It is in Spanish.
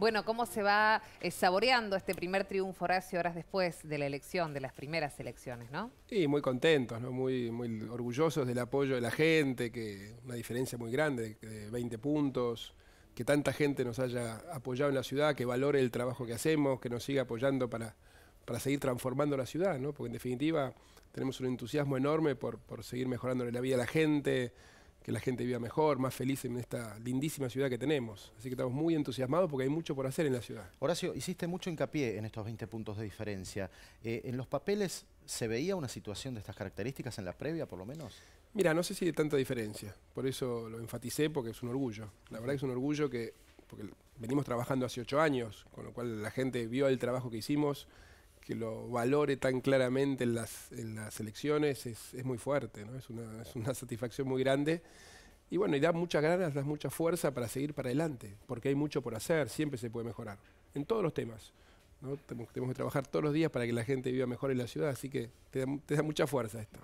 Bueno, ¿cómo se va eh, saboreando este primer triunfo, Horacio, horas después de la elección, de las primeras elecciones, no? Sí, muy contentos, muy, muy orgullosos del apoyo de la gente, que una diferencia muy grande, de 20 puntos, que tanta gente nos haya apoyado en la ciudad, que valore el trabajo que hacemos, que nos siga apoyando para, para seguir transformando la ciudad, ¿no? Porque en definitiva tenemos un entusiasmo enorme por, por seguir mejorando la vida a la gente, la gente viva mejor, más feliz en esta lindísima ciudad que tenemos. Así que estamos muy entusiasmados porque hay mucho por hacer en la ciudad. Horacio, hiciste mucho hincapié en estos 20 puntos de diferencia. Eh, ¿En los papeles se veía una situación de estas características en la previa, por lo menos? Mira, no sé si hay tanta diferencia. Por eso lo enfaticé porque es un orgullo. La verdad es un orgullo que porque venimos trabajando hace ocho años, con lo cual la gente vio el trabajo que hicimos, que lo valore tan claramente en las, en las elecciones es, es muy fuerte, ¿no? es, una, es una satisfacción muy grande. Y bueno, y da muchas ganas, da mucha fuerza para seguir para adelante, porque hay mucho por hacer, siempre se puede mejorar, en todos los temas. ¿no? Tenemos, que trabajar todos los días para que la gente viva mejor en la ciudad, así que te da, te da mucha fuerza esto.